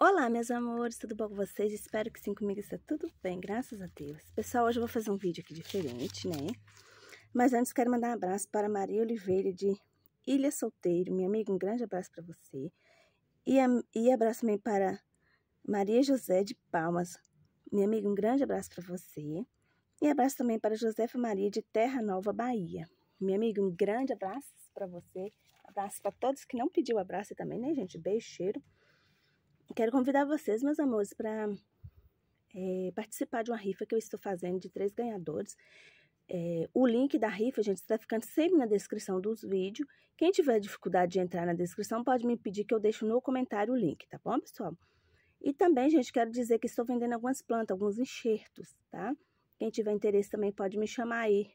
Olá, meus amores, tudo bom com vocês? Espero que sim, comigo está tudo bem, graças a Deus. Pessoal, hoje eu vou fazer um vídeo aqui diferente, né? Mas antes quero mandar um abraço para Maria Oliveira de Ilha Solteiro, minha amiga, um grande abraço para você. E, e abraço também para Maria José de Palmas, minha amiga, um grande abraço para você. E abraço também para Josefa Maria de Terra Nova, Bahia. Minha amiga, um grande abraço para você. Abraço para todos que não pediu abraço também, né, gente? Beijo, cheiro. Quero convidar vocês, meus amores, para é, participar de uma rifa que eu estou fazendo de três ganhadores. É, o link da rifa, gente, está ficando sempre na descrição dos vídeos. Quem tiver dificuldade de entrar na descrição, pode me pedir que eu deixo no comentário o link, tá bom, pessoal? E também, gente, quero dizer que estou vendendo algumas plantas, alguns enxertos, tá? Quem tiver interesse também pode me chamar aí,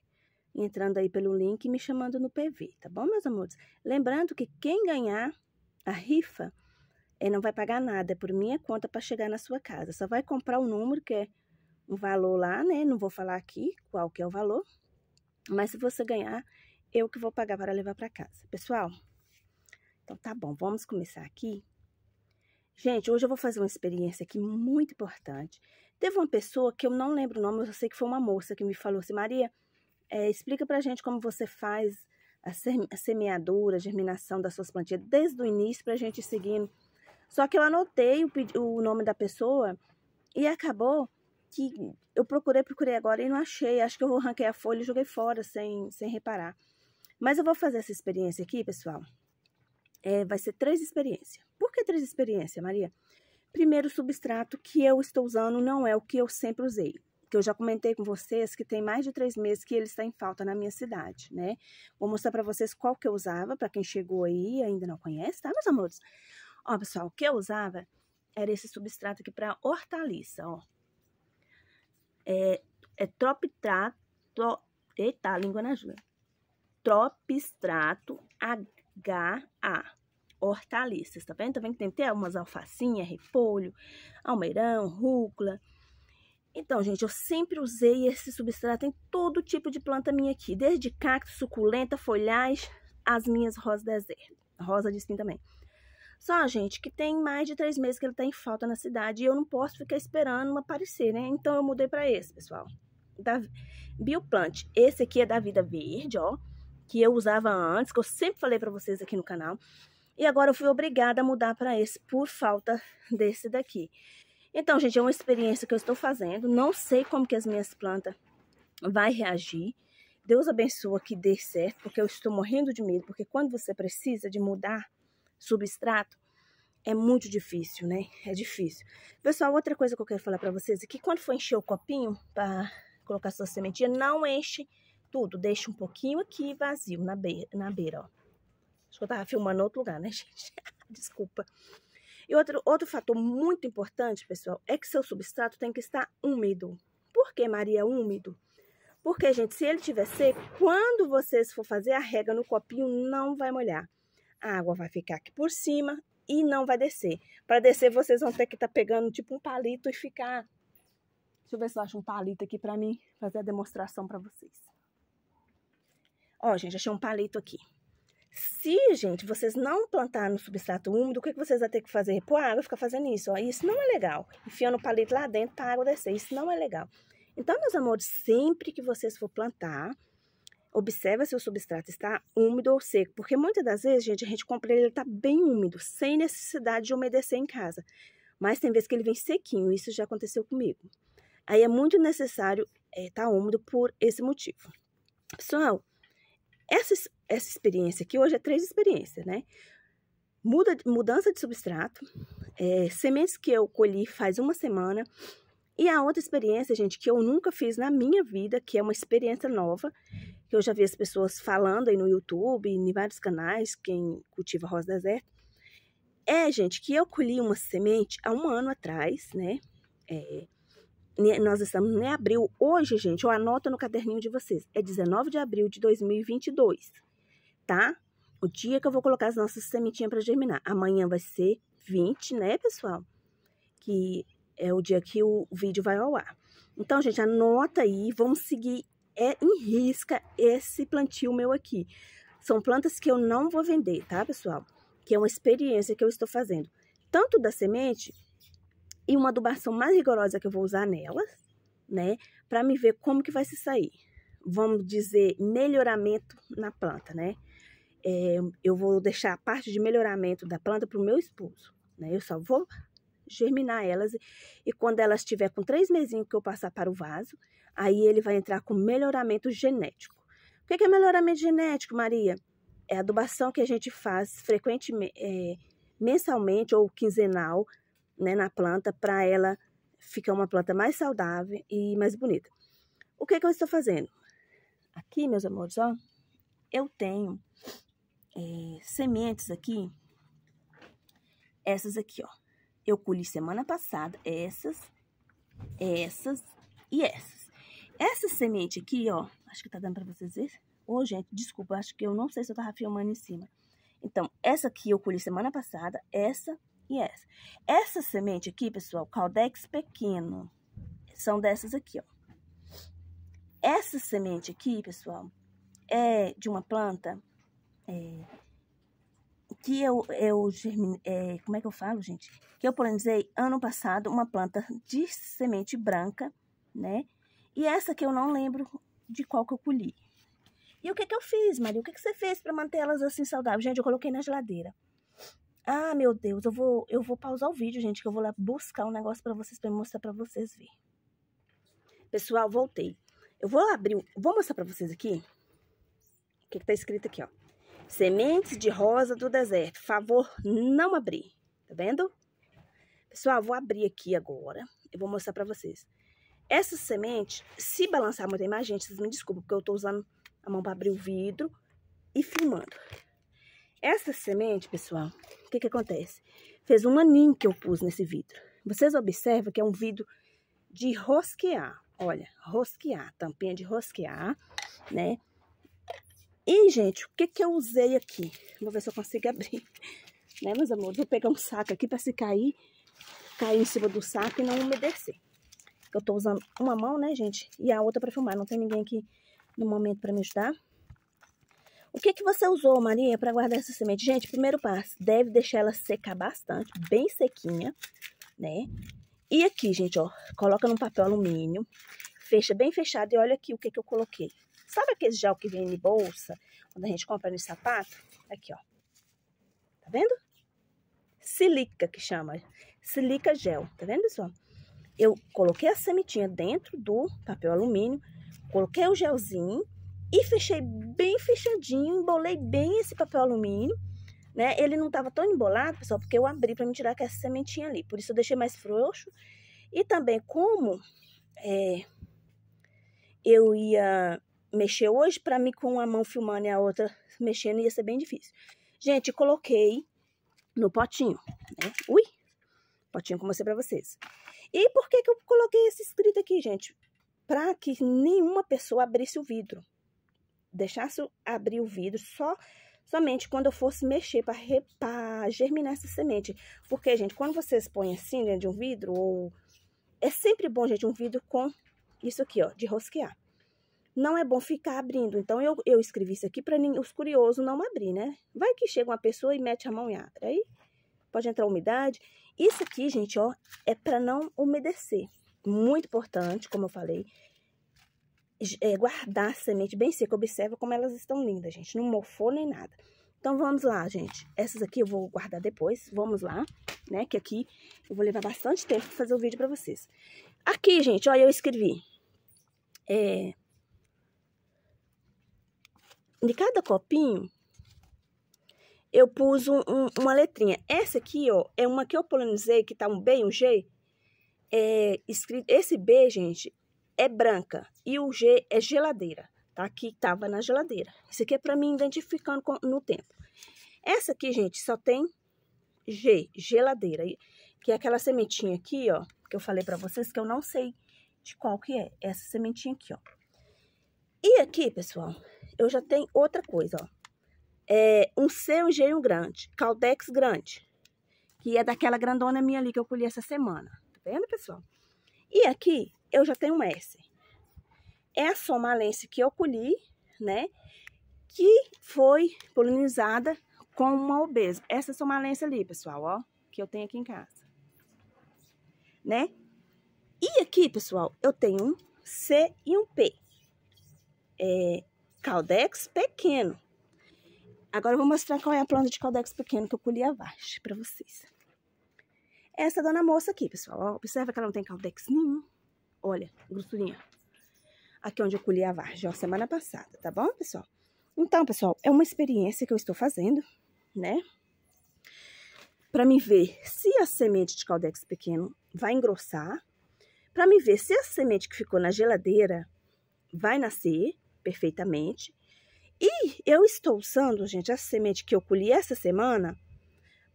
entrando aí pelo link e me chamando no PV, tá bom, meus amores? Lembrando que quem ganhar a rifa ele não vai pagar nada é por minha conta para chegar na sua casa. Só vai comprar um número que é um valor lá, né? Não vou falar aqui qual que é o valor. Mas se você ganhar, eu que vou pagar para levar para casa. Pessoal, então tá bom, vamos começar aqui. Gente, hoje eu vou fazer uma experiência aqui muito importante. Teve uma pessoa que eu não lembro o nome, eu sei que foi uma moça que me falou assim, Maria, é, explica pra gente como você faz a semeadura, a germinação das suas plantinhas desde o início pra gente ir seguindo só que eu anotei o, o nome da pessoa e acabou que eu procurei, procurei agora e não achei. Acho que eu arranquei a folha e joguei fora sem, sem reparar. Mas eu vou fazer essa experiência aqui, pessoal. É, vai ser três experiências. Por que três experiências, Maria? Primeiro, o substrato que eu estou usando não é o que eu sempre usei. Que eu já comentei com vocês que tem mais de três meses que ele está em falta na minha cidade, né? Vou mostrar para vocês qual que eu usava, para quem chegou aí e ainda não conhece, tá, meus amores? Ó, pessoal, o que eu usava era esse substrato aqui para hortaliça, ó. É, é tropitrato, eita, a língua na jura. Tropistrato HA, hortaliças, tá vendo? Também tá que tem até umas alfacinhas, repolho, almeirão, rúcula. Então, gente, eu sempre usei esse substrato em todo tipo de planta minha aqui, desde cacto, suculenta, folhagem, as minhas rosas deserto, rosa de espinho também. Só, gente, que tem mais de três meses que ele tá em falta na cidade e eu não posso ficar esperando aparecer, né? Então eu mudei para esse, pessoal. Da Bioplant. Esse aqui é da Vida Verde, ó. Que eu usava antes, que eu sempre falei para vocês aqui no canal. E agora eu fui obrigada a mudar para esse por falta desse daqui. Então, gente, é uma experiência que eu estou fazendo. Não sei como que as minhas plantas vai reagir. Deus abençoa que dê certo, porque eu estou morrendo de medo. Porque quando você precisa de mudar substrato, é muito difícil, né? É difícil. Pessoal, outra coisa que eu quero falar para vocês é que quando for encher o copinho para colocar sua sementinha, não enche tudo, deixa um pouquinho aqui vazio na beira, na beira ó. Acho que eu tava filmando outro lugar, né, gente? Desculpa. E outro, outro fator muito importante, pessoal, é que seu substrato tem que estar úmido. Por que, Maria, úmido? Porque, gente, se ele tiver seco, quando vocês for fazer a rega no copinho, não vai molhar a água vai ficar aqui por cima e não vai descer. Para descer, vocês vão ter que estar tá pegando tipo um palito e ficar... Deixa eu ver se eu acho um palito aqui para mim fazer a demonstração para vocês. Ó, gente, achei um palito aqui. Se, gente, vocês não plantar no substrato úmido, o que, que vocês vão ter que fazer? Pôr água ficar fazendo isso, ó. Isso não é legal. Enfiando o palito lá dentro para a água descer. Isso não é legal. Então, meus amores, sempre que vocês for plantar, Observa se o substrato está úmido ou seco, porque muitas das vezes, gente, a gente compra ele está bem úmido, sem necessidade de umedecer em casa. Mas tem vezes que ele vem sequinho, isso já aconteceu comigo. Aí é muito necessário estar é, tá úmido por esse motivo. Pessoal, essa, essa experiência aqui, hoje é três experiências, né? Muda, mudança de substrato, é, sementes que eu colhi faz uma semana, e a outra experiência, gente, que eu nunca fiz na minha vida, que é uma experiência nova, que eu já vi as pessoas falando aí no YouTube, em vários canais, quem cultiva rosa deserta, é, gente, que eu colhi uma semente há um ano atrás, né? É, nós estamos em abril. Hoje, gente, eu anoto no caderninho de vocês. É 19 de abril de 2022, tá? O dia que eu vou colocar as nossas sementinhas para germinar. Amanhã vai ser 20, né, pessoal? Que é o dia que o vídeo vai ao ar. Então, gente, anota aí. Vamos seguir é em risca esse plantio meu aqui. São plantas que eu não vou vender, tá, pessoal? Que é uma experiência que eu estou fazendo. Tanto da semente e uma adubação mais rigorosa que eu vou usar nelas, né? Para me ver como que vai se sair. Vamos dizer, melhoramento na planta, né? É, eu vou deixar a parte de melhoramento da planta para o meu esposo, né? Eu só vou germinar elas e, e quando elas estiver com três mesinhos que eu passar para o vaso, Aí ele vai entrar com melhoramento genético. O que é melhoramento genético, Maria? É a adubação que a gente faz frequentemente, é, mensalmente ou quinzenal né, na planta para ela ficar uma planta mais saudável e mais bonita. O que, é que eu estou fazendo? Aqui, meus amores, ó, eu tenho é, sementes aqui, essas aqui, ó. Eu colhi semana passada essas, essas e essas. Essa semente aqui, ó, acho que tá dando para vocês ver. Ô, gente, desculpa, acho que eu não sei se eu tava filmando em cima. Então, essa aqui eu colhi semana passada, essa e essa. Essa semente aqui, pessoal, caldex pequeno, são dessas aqui, ó. Essa semente aqui, pessoal, é de uma planta é, que eu, eu é, como é que eu falo, gente? Que eu polinizei ano passado uma planta de semente branca, né? E essa que eu não lembro de qual que eu colhi. E o que que eu fiz, Maria? O que que você fez para manter elas assim saudáveis? Gente, eu coloquei na geladeira. Ah, meu Deus, eu vou, eu vou pausar o vídeo, gente, que eu vou lá buscar um negócio para vocês, para mostrar para vocês ver. Pessoal, voltei. Eu vou abrir, vou mostrar para vocês aqui o que, que tá escrito aqui, ó. Sementes de rosa do deserto. Favor, não abrir. Tá vendo? Pessoal, vou abrir aqui agora. Eu vou mostrar para vocês. Essa semente, se balançar muito a imagem, gente, vocês me desculpem, porque eu estou usando a mão para abrir o vidro e filmando. Essa semente, pessoal, o que que acontece? Fez um aninho que eu pus nesse vidro. Vocês observam que é um vidro de rosquear. Olha, rosquear, tampinha de rosquear, né? E, gente, o que que eu usei aqui? Vou ver se eu consigo abrir. Né, meus amores? Vou pegar um saco aqui para se cair, cair em cima do saco e não umedecer que eu tô usando uma mão, né, gente? E a outra pra filmar. Não tem ninguém aqui no momento pra me ajudar. O que que você usou, Maria, pra guardar essa semente? Gente, primeiro passo, deve deixar ela secar bastante, bem sequinha, né? E aqui, gente, ó, coloca num papel alumínio, fecha bem fechado e olha aqui o que que eu coloquei. Sabe aquele gel que vem em bolsa, quando a gente compra no sapato? Aqui, ó. Tá vendo? Silica que chama. Silica gel, tá vendo, pessoal? eu coloquei a sementinha dentro do papel alumínio, coloquei o gelzinho e fechei bem fechadinho, embolei bem esse papel alumínio, né? Ele não estava tão embolado, pessoal, porque eu abri para me tirar essa sementinha ali, por isso eu deixei mais frouxo. E também como é, eu ia mexer hoje, para mim com uma mão filmando e a outra mexendo ia ser bem difícil. Gente, coloquei no potinho, né? Ui! Potinho que eu mostrei pra vocês. E por que, que eu coloquei esse escrito aqui, gente? Para que nenhuma pessoa abrisse o vidro. Deixasse abrir o vidro só somente quando eu fosse mexer para germinar essa semente. Porque, gente, quando vocês põem assim dentro né, de um vidro, ou... é sempre bom, gente, um vidro com isso aqui, ó, de rosquear. Não é bom ficar abrindo. Então, eu, eu escrevi isso aqui para os curiosos não abrir, né? Vai que chega uma pessoa e mete a mão e abre. Aí pode entrar umidade. Isso aqui, gente, ó, é para não umedecer. Muito importante, como eu falei, é guardar a semente bem seca. Observa como elas estão lindas, gente. Não mofou nem nada. Então, vamos lá, gente. Essas aqui eu vou guardar depois. Vamos lá, né? Que aqui eu vou levar bastante tempo para fazer o vídeo para vocês. Aqui, gente, olha, eu escrevi. É... De cada copinho, eu pus um, um, uma letrinha. Essa aqui, ó, é uma que eu polinizei, que tá um B e um G. É escrito, esse B, gente, é branca e o G é geladeira, tá? Que tava na geladeira. Isso aqui é pra mim identificando com, no tempo. Essa aqui, gente, só tem G, geladeira, que é aquela sementinha aqui, ó, que eu falei pra vocês que eu não sei de qual que é, essa sementinha aqui, ó. E aqui, pessoal, eu já tenho outra coisa, ó é, um seu engenho grande, caldex grande, que é daquela grandona minha ali que eu colhi essa semana. Tá vendo, pessoal? E aqui eu já tenho um S. É a somalense que eu colhi, né? Que foi polinizada com uma obesa. Essa somalense ali, pessoal, ó, que eu tenho aqui em casa. Né? E aqui, pessoal, eu tenho um C e um P. É, caldex pequeno. Agora eu vou mostrar qual é a planta de caldex pequeno que eu colhi a vaste para vocês. Essa dona moça aqui, pessoal. Ó, observa que ela não tem caldex nenhum. Olha, grossurinha. Aqui onde eu colhi a vargem, ó, semana passada, tá bom, pessoal? Então, pessoal, é uma experiência que eu estou fazendo, né? Para me ver se a semente de caldex pequeno vai engrossar, para me ver se a semente que ficou na geladeira vai nascer perfeitamente e eu estou usando, gente, a semente que eu colhi essa semana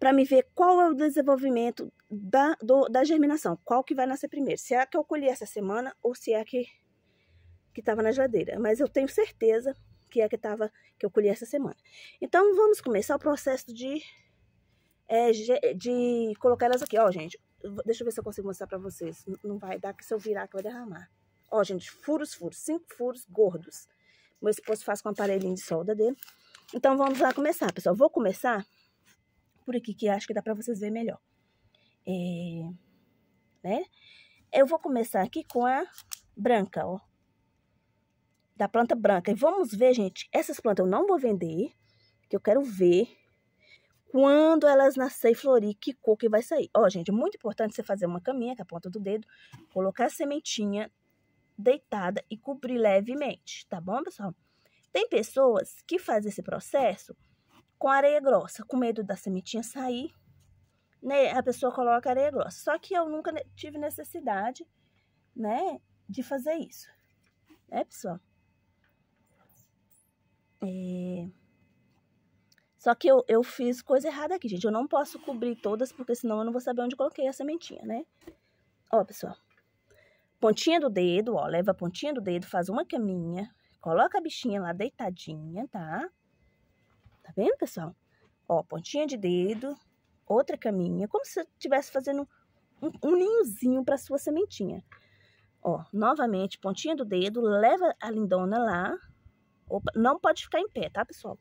para me ver qual é o desenvolvimento da, do, da germinação, qual que vai nascer primeiro, se é a que eu colhi essa semana ou se é a que estava na geladeira. Mas eu tenho certeza que é a que, tava, que eu colhi essa semana. Então, vamos começar o processo de, é, de colocar elas aqui. Ó, gente, deixa eu ver se eu consigo mostrar para vocês. Não vai dar, que se eu virar que vai derramar. Ó, gente, furos, furos, cinco furos gordos. Meu esposo faz com o aparelhinho de solda dele. Então, vamos lá começar, pessoal. Vou começar por aqui, que acho que dá pra vocês verem melhor. É, né? Eu vou começar aqui com a branca, ó. Da planta branca. E vamos ver, gente, essas plantas eu não vou vender, que eu quero ver quando elas nascer e florir, que cor que vai sair. Ó, gente, é muito importante você fazer uma caminha com a ponta do dedo, colocar a sementinha deitada e cobrir levemente, tá bom, pessoal? Tem pessoas que fazem esse processo com areia grossa, com medo da sementinha sair, né? A pessoa coloca areia grossa. Só que eu nunca tive necessidade, né, de fazer isso, né, pessoal? É... Só que eu, eu fiz coisa errada aqui, gente. Eu não posso cobrir todas, porque senão eu não vou saber onde coloquei a sementinha, né? Ó, pessoal pontinha do dedo, ó, leva a pontinha do dedo, faz uma caminha, coloca a bichinha lá deitadinha, tá? Tá vendo, pessoal? Ó, pontinha de dedo, outra caminha, como se estivesse fazendo um, um ninhozinho para sua sementinha. Ó, novamente, pontinha do dedo, leva a lindona lá. Opa, não pode ficar em pé, tá, pessoal?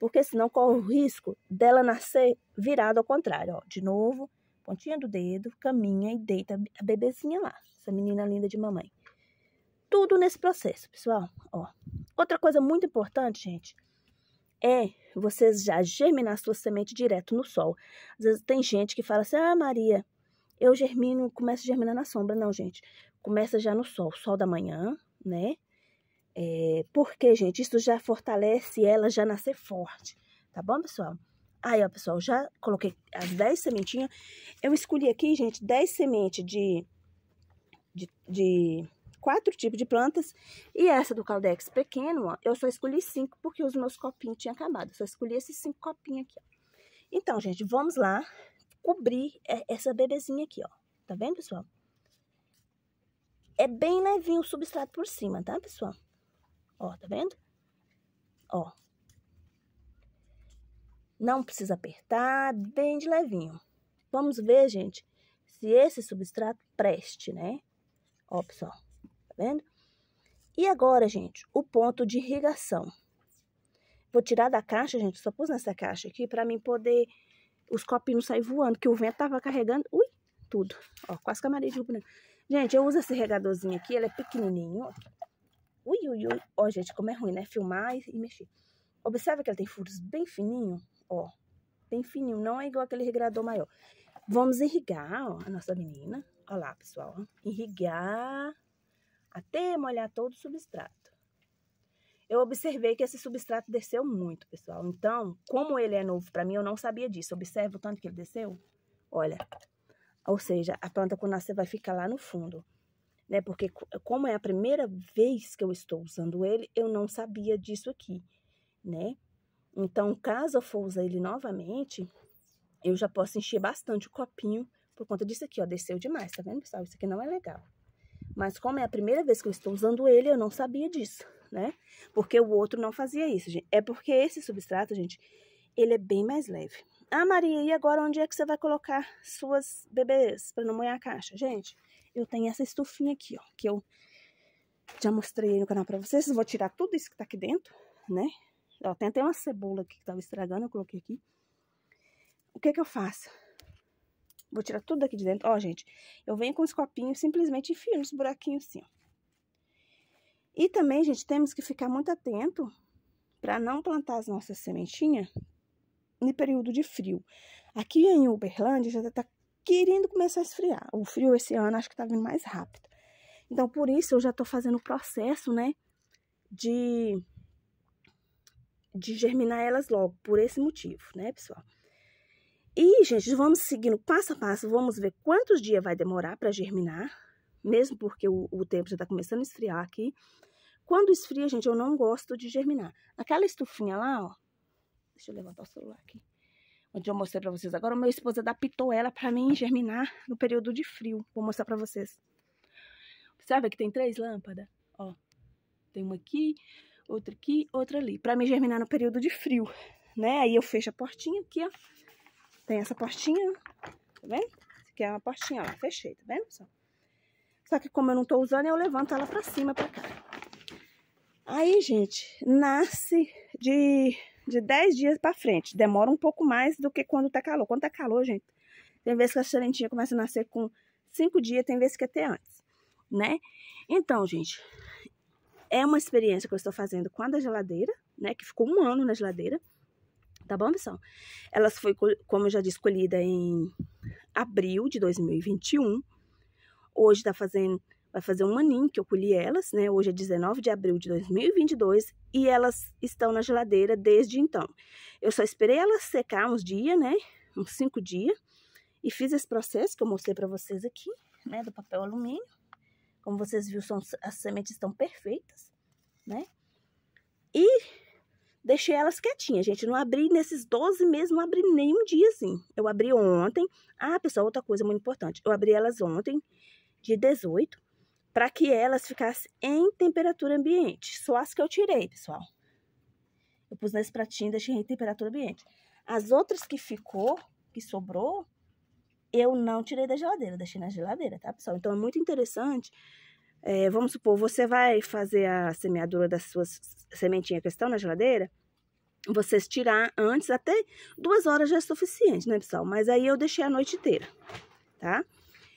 Porque senão corre o risco dela nascer virada ao contrário, ó. De novo, pontinha do dedo, caminha e deita a bebezinha lá essa menina linda de mamãe. Tudo nesse processo, pessoal. Ó. Outra coisa muito importante, gente, é vocês já germinar a sua semente direto no sol. Às vezes tem gente que fala assim: ah, Maria, eu germino, começo a germinar na sombra. Não, gente. Começa já no sol, sol da manhã, né? É, porque, gente, isso já fortalece ela já nascer forte. Tá bom, pessoal? Aí, ó, pessoal, já coloquei as 10 sementinhas. Eu escolhi aqui, gente, 10 sementes de de, de quatro tipos de plantas. E essa do caldex pequeno, ó, eu só escolhi cinco porque os meus copinhos tinham acabado. Eu só escolhi esses cinco copinhos aqui, ó. Então, gente, vamos lá cobrir é, essa bebezinha aqui, ó. Tá vendo, pessoal? É bem levinho o substrato por cima, tá, pessoal? Ó, tá vendo? Ó. Não precisa apertar, bem de levinho. Vamos ver, gente, se esse substrato preste, né? opção, tá vendo? E agora, gente, o ponto de irrigação. Vou tirar da caixa, gente, só pus nessa caixa aqui para mim poder os copinhos sair voando, que o vento tava carregando, ui, tudo. Ó, quase que amarelinho branco. Gente, eu uso esse regadorzinho aqui, ele é pequenininho, Ui, ui, ui. Ó, gente, como é ruim, né? Filmar e, e mexer. Observe que ele tem furos bem fininho, ó. Bem fininho, não é igual aquele regador maior. Vamos irrigar, ó, a nossa menina. Olha lá, pessoal. Irrigar até molhar todo o substrato. Eu observei que esse substrato desceu muito, pessoal. Então, como ele é novo para mim, eu não sabia disso. Observa o tanto que ele desceu. Olha, ou seja, a planta quando nascer vai ficar lá no fundo. Né? Porque como é a primeira vez que eu estou usando ele, eu não sabia disso aqui, né? Então, caso eu for usar ele novamente, eu já posso encher bastante o copinho por conta disso aqui, ó, desceu demais, tá vendo, pessoal? Isso aqui não é legal. Mas como é a primeira vez que eu estou usando ele, eu não sabia disso, né? Porque o outro não fazia isso, gente. É porque esse substrato, gente, ele é bem mais leve. Ah, Maria, e agora onde é que você vai colocar suas bebês para não molhar a caixa? Gente, eu tenho essa estufinha aqui, ó, que eu já mostrei aí no canal para vocês. vou tirar tudo isso que tá aqui dentro, né? Ó, tem até uma cebola aqui que tava estragando, eu coloquei aqui. O que que eu faço? Vou tirar tudo daqui de dentro. Ó, gente, eu venho com os copinhos simplesmente enfio nos buraquinhos assim, ó. E também, gente, temos que ficar muito atento para não plantar as nossas sementinhas no período de frio. Aqui em Uberlândia já está querendo começar a esfriar. O frio esse ano acho que está vindo mais rápido. Então, por isso, eu já estou fazendo o processo, né, de, de germinar elas logo, por esse motivo, né, pessoal? E, gente, vamos seguindo passo a passo, vamos ver quantos dias vai demorar para germinar, mesmo porque o, o tempo já está começando a esfriar aqui. Quando esfria, gente, eu não gosto de germinar. Aquela estufinha lá, ó, deixa eu levantar o celular aqui, onde eu mostrei para vocês agora, o meu esposo adaptou ela para mim germinar no período de frio. Vou mostrar para vocês. Sabe que tem três lâmpadas? Ó, tem uma aqui, outra aqui, outra ali, para mim germinar no período de frio, né? Aí eu fecho a portinha aqui, ó tem essa portinha, tá vendo? aqui é uma portinha lá, fechei, tá vendo? Só, Só que como eu não tô usando, eu levanto ela pra cima, pra cá. Aí, gente, nasce de, de 10 dias pra frente. Demora um pouco mais do que quando tá calor. Quando tá calor, gente, tem vezes que a sementinha começa a nascer com 5 dias, tem vezes que até antes, né? Então, gente, é uma experiência que eu estou fazendo com a da geladeira, né? Que ficou um ano na geladeira. Tá bom, pessoal? Ela foi, como eu já disse, colhida em abril de 2021. Hoje tá fazendo, vai fazer um aninho que eu colhi elas, né? Hoje é 19 de abril de 2022 e elas estão na geladeira desde então. Eu só esperei elas secar uns dias, né? Uns cinco dias. E fiz esse processo que eu mostrei pra vocês aqui, né? Do papel alumínio. Como vocês viram, são, as sementes estão perfeitas, né? E deixei elas quietinhas, gente. Não abri nesses 12 meses, não abri nenhum dia, assim. Eu abri ontem. Ah, pessoal, outra coisa muito importante. Eu abri elas ontem, dia 18, para que elas ficassem em temperatura ambiente. Só as que eu tirei, pessoal. Eu pus nesse pratinho e deixei em temperatura ambiente. As outras que ficou, que sobrou, eu não tirei da geladeira, deixei na geladeira, tá, pessoal? Então, é muito interessante é, vamos supor, você vai fazer a semeadura das suas sementinhas que estão na geladeira, vocês tirar antes, até duas horas já é suficiente, né, pessoal? Mas aí eu deixei a noite inteira, tá?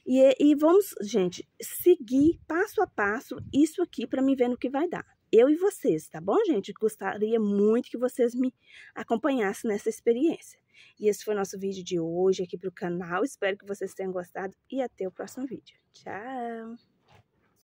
E, e vamos, gente, seguir passo a passo isso aqui para mim ver no que vai dar. Eu e vocês, tá bom, gente? Gostaria muito que vocês me acompanhassem nessa experiência. E esse foi nosso vídeo de hoje aqui para o canal. Espero que vocês tenham gostado e até o próximo vídeo. Tchau!